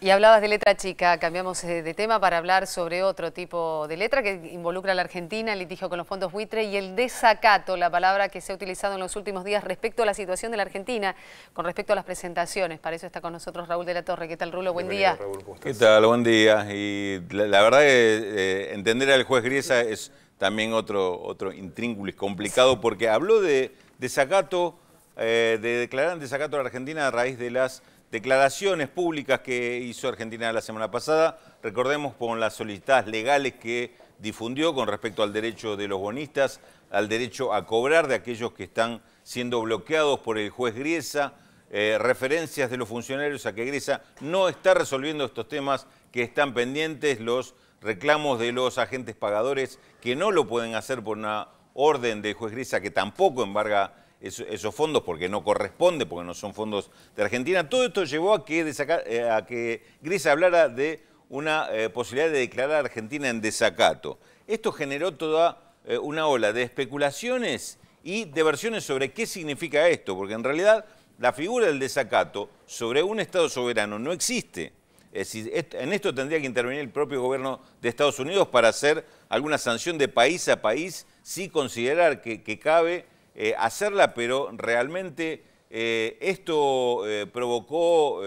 Y hablabas de letra chica, cambiamos eh, de tema para hablar sobre otro tipo de letra que involucra a la Argentina, el litigio con los fondos buitre y el desacato, la palabra que se ha utilizado en los últimos días respecto a la situación de la Argentina, con respecto a las presentaciones. Para eso está con nosotros Raúl de la Torre. ¿Qué tal, Rulo? Buen día. ¿Qué tal? Buen día. Y la, verdad que eh, entender al juez Griesa es también otro, otro es complicado porque habló de desacato, eh, de declarar desacato a la Argentina a raíz de las declaraciones públicas que hizo Argentina la semana pasada, recordemos con las solicitadas legales que difundió con respecto al derecho de los bonistas, al derecho a cobrar de aquellos que están siendo bloqueados por el juez Griesa, eh, referencias de los funcionarios a que Griesa no está resolviendo estos temas que están pendientes, los reclamos de los agentes pagadores que no lo pueden hacer por una orden del juez Griesa que tampoco embarga esos, fondos porque no corresponde, porque no son fondos de Argentina. Todo esto llevó a que, Grisa eh, a que hablara de una eh, posibilidad de declarar a Argentina en desacato. Esto generó toda eh, una ola de especulaciones y de versiones sobre qué significa esto, porque en realidad la figura del desacato sobre un Estado soberano no existe. Es en esto tendría que intervenir el propio gobierno de Estados Unidos para hacer alguna sanción de país a país si considerar que cabe eh, hacerla, pero realmente eh, esto eh, provocó,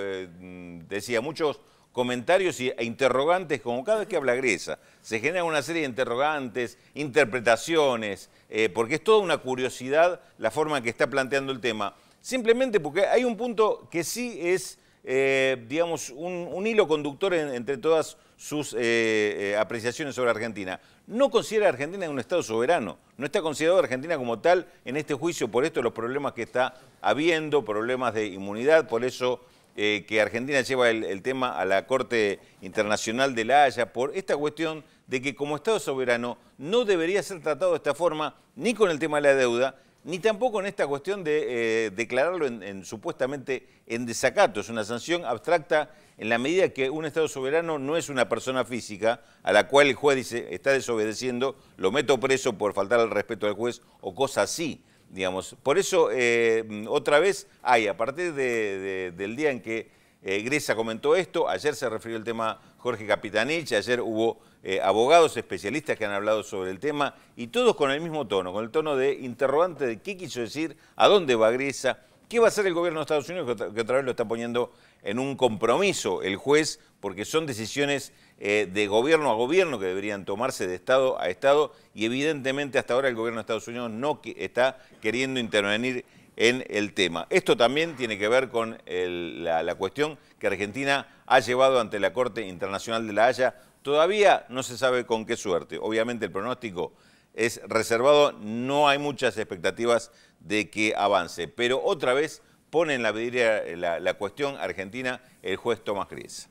decía, muchos comentarios e interrogantes, como cada vez que habla Gresa, se generan una serie de interrogantes, interpretaciones, porque es toda una curiosidad la forma en que está planteando el tema. Simplemente porque hay un punto que sí es eh, digamos, un, hilo conductor entre todas sus eh, eh, apreciaciones sobre Argentina. No considera a Argentina un Estado soberano, no está considerado Argentina como tal en este juicio, por esto los problemas que está habiendo, problemas de inmunidad, por eso que Argentina lleva el, tema a la Corte Internacional de la Haya, por esta cuestión de que como Estado soberano no debería ser tratado de esta forma, ni con el tema de la deuda, ni tampoco en esta cuestión de eh, declararlo supuestamente en desacato. Es una sanción abstracta en la medida que un Estado soberano no es una persona física a la cual el juez dice está desobedeciendo, lo meto preso por faltar al respeto al juez o cosas así. Digamos. Por eso, eh, otra vez, hay, a partir del día en que eh, comentó esto, ayer se refirió el tema Jorge Capitanich, ayer hubo eh, abogados especialistas que han hablado sobre el tema y todos con el mismo tono, con el tono de interrogante de qué quiso decir, a dónde va Gresa, qué va a hacer el gobierno de Estados Unidos, que otra, vez lo está poniendo en un compromiso el juez, porque son decisiones eh, de gobierno a gobierno que deberían tomarse de Estado a Estado y evidentemente hasta ahora el gobierno de Estados Unidos no está queriendo intervenir en el tema. Esto también tiene que ver con la, cuestión que Argentina ha llevado ante la Corte Internacional de la Haya. Todavía no se sabe con qué suerte. Obviamente el pronóstico es reservado, no hay muchas expectativas de que avance. Pero otra vez pone en la, la, la cuestión argentina el juez Tomás Cris.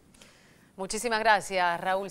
Muchísimas gracias, Raúl.